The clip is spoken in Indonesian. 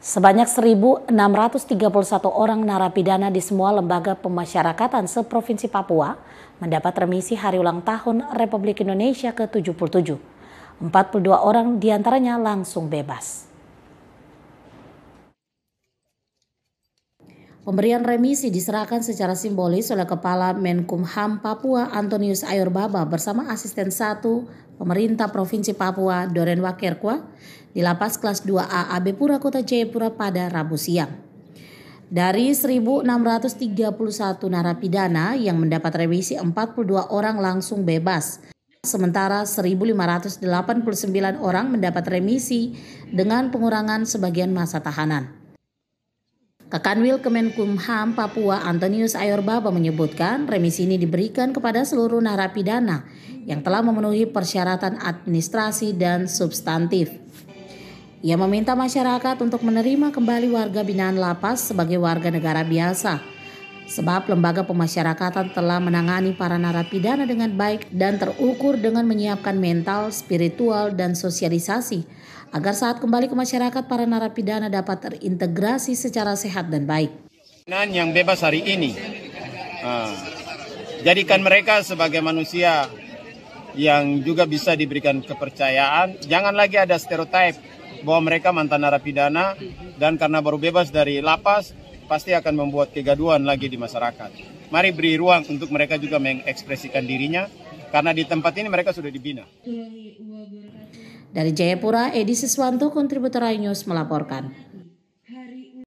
Sebanyak 1.631 orang narapidana di semua lembaga pemasyarakatan seprovinsi Papua mendapat remisi hari ulang tahun Republik Indonesia ke-77. 42 orang diantaranya langsung bebas. Pemberian remisi diserahkan secara simbolis oleh Kepala Menkumham Papua Antonius Ayurbaba bersama asisten 1 pemerintah Provinsi Papua Doren Wakerkwa di lapas kelas 2A AB Pura Kota Jayapura pada Rabu siang. Dari 1.631 narapidana yang mendapat remisi 42 orang langsung bebas. Sementara 1.589 orang mendapat remisi dengan pengurangan sebagian masa tahanan. Kakanwil Kemenkumham Papua Antonius Ayorbaba menyebutkan remisi ini diberikan kepada seluruh narapidana yang telah memenuhi persyaratan administrasi dan substantif. Ia meminta masyarakat untuk menerima kembali warga binaan lapas sebagai warga negara biasa Sebab lembaga pemasyarakatan telah menangani para narapidana dengan baik dan terukur dengan menyiapkan mental, spiritual, dan sosialisasi agar saat kembali ke masyarakat para narapidana dapat terintegrasi secara sehat dan baik. Yang bebas hari ini, ah. jadikan mereka sebagai manusia yang juga bisa diberikan kepercayaan. Jangan lagi ada stereotip bahwa mereka mantan narapidana dan karena baru bebas dari lapas pasti akan membuat kegaduhan lagi di masyarakat. Mari beri ruang untuk mereka juga mengekspresikan dirinya karena di tempat ini mereka sudah dibina. Dari Jayapura, Edi Siswanto, kontributor News melaporkan.